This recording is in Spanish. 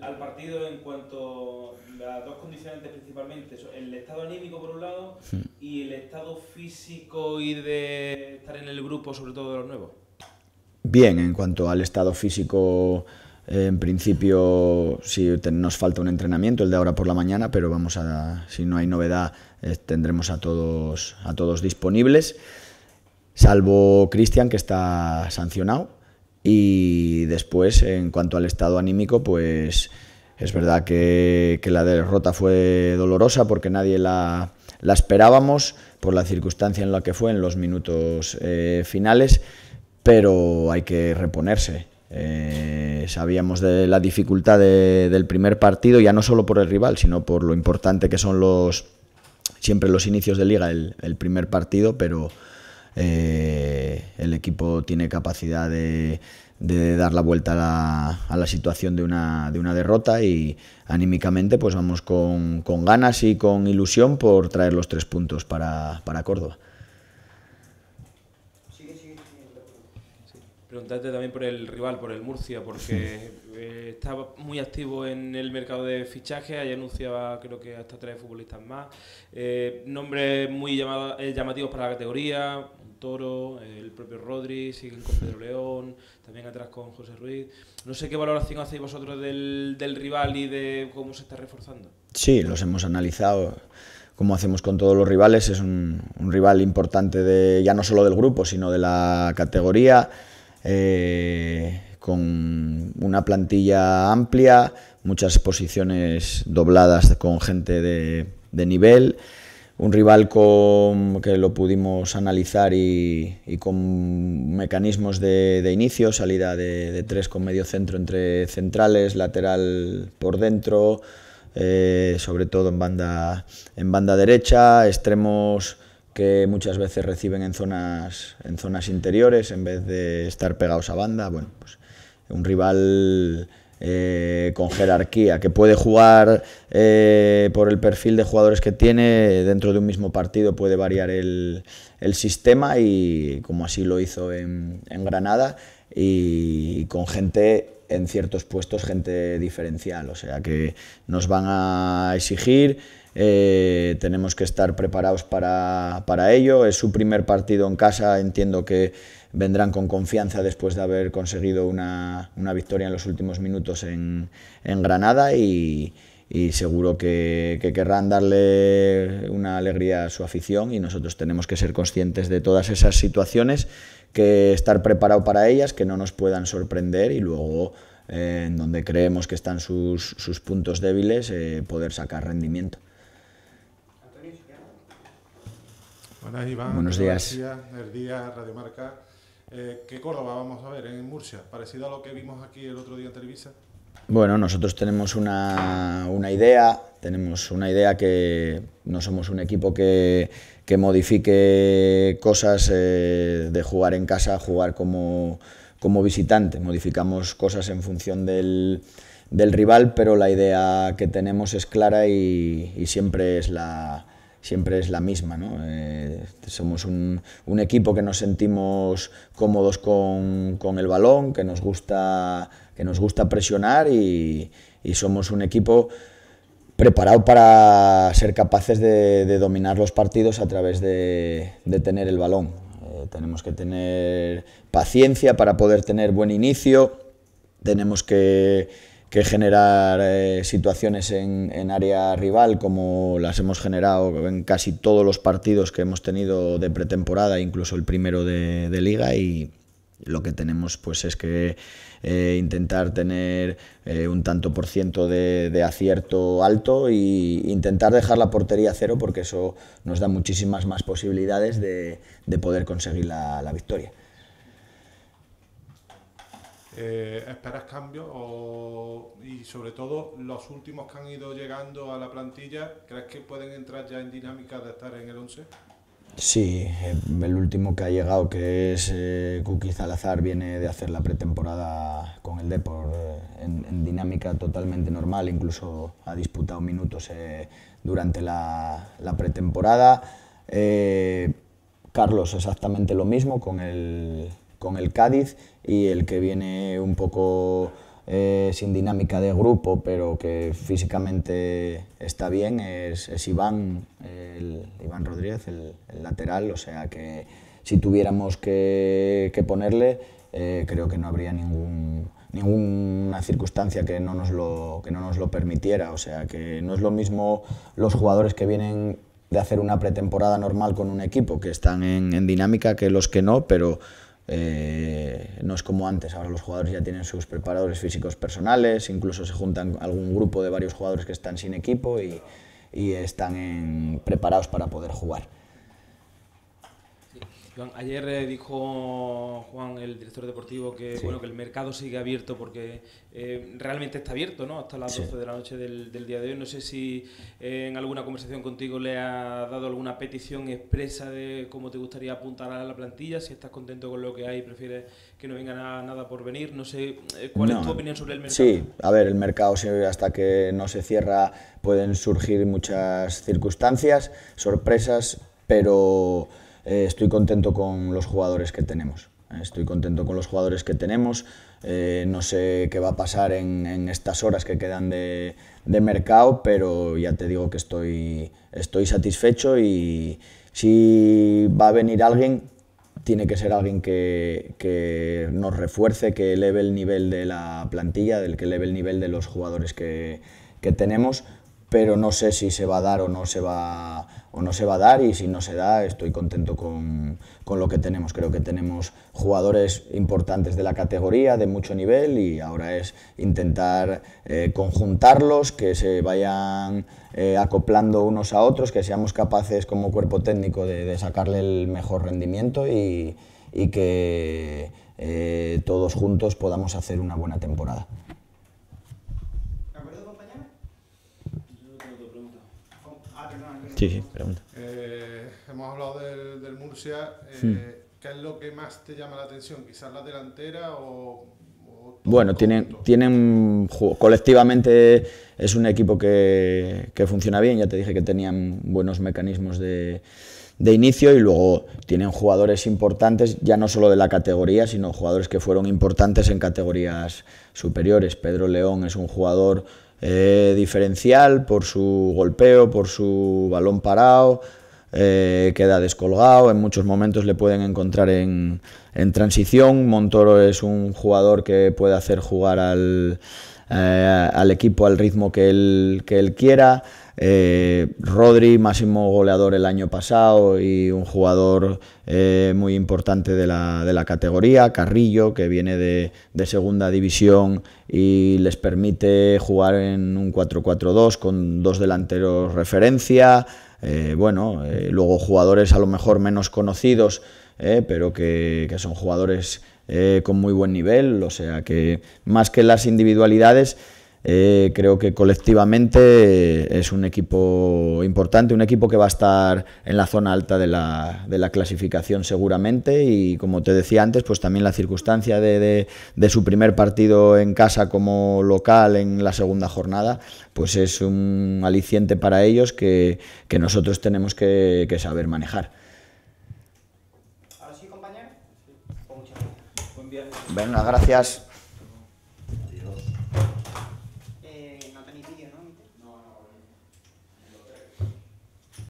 al partido en cuanto a las dos condicionantes principalmente, el estado anímico por un lado y el estado físico y de estar en el grupo, sobre todo de los nuevos. Bien, en cuanto al estado físico, eh, en principio sí nos falta un entrenamiento, el de ahora por la mañana, pero vamos a, si no hay novedad, eh, tendremos a todos, a todos disponibles, salvo Cristian que está sancionado y después, en cuanto al estado anímico, pues es verdad que, la derrota fue dolorosa porque nadie la, la, esperábamos por la circunstancia en la que fue en los minutos eh, finales, pero hay que reponerse. Eh, sabíamos de la dificultad del primer partido, ya no solo por el rival, sino por lo importante que son los siempre los inicios de liga, el primer partido, pero eh, el equipo tiene capacidad de, dar la vuelta a la, situación de una, derrota y anímicamente pues vamos con, ganas y con ilusión por traer los tres puntos para, Córdoba. Preguntarte también por el rival, por el Murcia, porque eh, está muy activo en el mercado de fichajes, ahí anunciaba creo que hasta tres futbolistas más, eh, nombres muy llamativos para la categoría, Toro, el propio Rodri, siguen con Pedro León, también atrás con José Ruiz. No sé qué valoración hacéis vosotros del, del rival y de cómo se está reforzando. Sí, los hemos analizado como hacemos con todos los rivales, es un, rival importante de, ya no solo del grupo, sino de la categoría, eh, con una plantilla amplia, muchas posiciones dobladas con gente de, de nivel un rival con, que lo pudimos analizar y, con mecanismos de, inicio, salida de, tres con medio centro entre centrales, lateral por dentro, eh, sobre todo en banda, en banda derecha, extremos que muchas veces reciben en zonas, en zonas interiores en vez de estar pegados a banda. Bueno, pues un rival eh, con jerarquía, que puede jugar eh, por el perfil de jugadores que tiene, dentro de un mismo partido puede variar el, sistema y como así lo hizo en, en Granada, y, con gente en ciertos puestos, gente diferencial, o sea que nos van a exigir, eh, tenemos que estar preparados para, ello, es su primer partido en casa, entiendo que vendrán con confianza después de haber conseguido una, victoria en los últimos minutos en, en Granada y, y seguro que, querrán darle una alegría a su afición y nosotros tenemos que ser conscientes de todas esas situaciones, que estar preparado para ellas, que no nos puedan sorprender y luego eh, en donde creemos que están sus, puntos débiles eh, poder sacar rendimiento. Buenos días. El eh, ¿Qué Córdoba vamos a ver en Murcia? ¿Parecido a lo que vimos aquí el otro día en Televisa? Bueno, nosotros tenemos una, una idea, tenemos una idea que no somos un equipo que, modifique cosas eh, de jugar en casa, jugar como, visitante. Modificamos cosas en función del, rival, pero la idea que tenemos es clara y siempre es la, siempre es la misma. ¿no? Eh, somos un, equipo que nos sentimos cómodos con, el balón, que nos gusta, que nos gusta presionar y, somos un equipo preparado para ser capaces de, dominar los partidos a través de, tener el balón. Eh, tenemos que tener paciencia para poder tener buen inicio, tenemos que que generar eh, situaciones en, área rival como las hemos generado en casi todos los partidos que hemos tenido de pretemporada, incluso el primero de, liga y lo que tenemos pues es que eh, intentar tener eh, un tanto por ciento de, acierto alto e intentar dejar la portería cero porque eso nos da muchísimas más posibilidades de, poder conseguir la victoria. Eh, ¿Esperas cambios? y sobre todo, los últimos que han ido llegando a la plantilla, ¿crees que pueden entrar ya en dinámica de estar en el 11? Sí, eh, el último que ha llegado, que es eh, Kuki viene de hacer la pretemporada con el Depor eh, en, dinámica totalmente normal, incluso ha disputado minutos durante la, pretemporada. Carlos, exactamente lo mismo, con el, con el Cádiz y el que viene un poco eh, sin dinámica de grupo, pero que físicamente está bien, es, Iván, Iván Rodríguez, el, lateral, o sea que si tuviéramos que, ponerle, eh, creo que no habría ningún, ninguna circunstancia que no, nos lo, que no nos lo permitiera, o sea que no es lo mismo los jugadores que vienen de hacer una pretemporada normal con un equipo, que están en, en dinámica, que los que no, pero eh, no es como antes, ahora los jugadores ya tienen sus preparadores físicos personales, incluso se juntan algún grupo de varios jugadores que están sin equipo y, están preparados para poder jugar ayer eh, dijo Juan, el director deportivo, que bueno que el mercado sigue abierto porque eh, realmente está abierto, ¿no? Hasta las 12 de la noche del, día de hoy. No sé si eh, en alguna conversación contigo le ha dado alguna petición expresa de cómo te gustaría apuntar a la plantilla, si estás contento con lo que hay y prefieres que no venga nada, por venir. No sé, ¿cuál es tu opinión sobre el mercado? Sí, a ver, el mercado hasta que no se cierra pueden surgir muchas circunstancias, sorpresas, pero eh, estoy contento con los jugadores que tenemos. Eh, estoy contento con los jugadores que tenemos. Eh, no sé qué va a pasar en, estas horas que quedan de, mercado, pero ya te digo que estoy, satisfecho y si va a venir alguien, tiene que ser alguien que, nos refuerce, que eleve el nivel de la plantilla, del que eleve el nivel de los jugadores que tenemos pero no sé si se va a dar o no se va, o no se va a dar y si no se da estoy contento con, lo que tenemos. Creo que tenemos jugadores importantes de la categoría, de mucho nivel y ahora es intentar eh, conjuntarlos, que se vayan eh, acoplando unos a otros, que seamos capaces como cuerpo técnico de, sacarle el mejor rendimiento y, que eh, todos juntos podamos hacer una buena temporada. Sí, sí, pregunta. Eh, hemos hablado del, Murcia. Eh, hmm. ¿Qué es lo que más te llama la atención? ¿Quizás la delantera bueno, tienen, tienen colectivamente es un equipo que, que funciona bien, ya te dije que tenían buenos mecanismos de, de inicio y luego tienen jugadores importantes, ya no solo de la categoría, sino jugadores que fueron importantes en categorías superiores. Pedro León es un jugador eh, diferencial, por su golpeo, por su balón parado, eh, queda descolgado, en muchos momentos le pueden encontrar en, en, transición. Montoro es un jugador que puede hacer jugar al, eh, al equipo al ritmo que él, que él quiera. Eh, Rodri, máximo goleador el año pasado y un jugador eh, muy importante de la, categoría. Carrillo, que viene de, segunda división y les permite jugar en un 4-4-2 con dos delanteros referencia. Eh, bueno, luego jugadores a lo mejor menos conocidos, pero que, son jugadores con muy buen nivel, o sea que más que las individualidades, eh, creo que colectivamente es un equipo importante, un equipo que va a estar en la zona alta de la, de la clasificación seguramente y como te decía antes, pues también la circunstancia de, de, su primer partido en casa como local en la segunda jornada, pues es un aliciente para ellos que, nosotros tenemos que, saber manejar. Ahora gracias.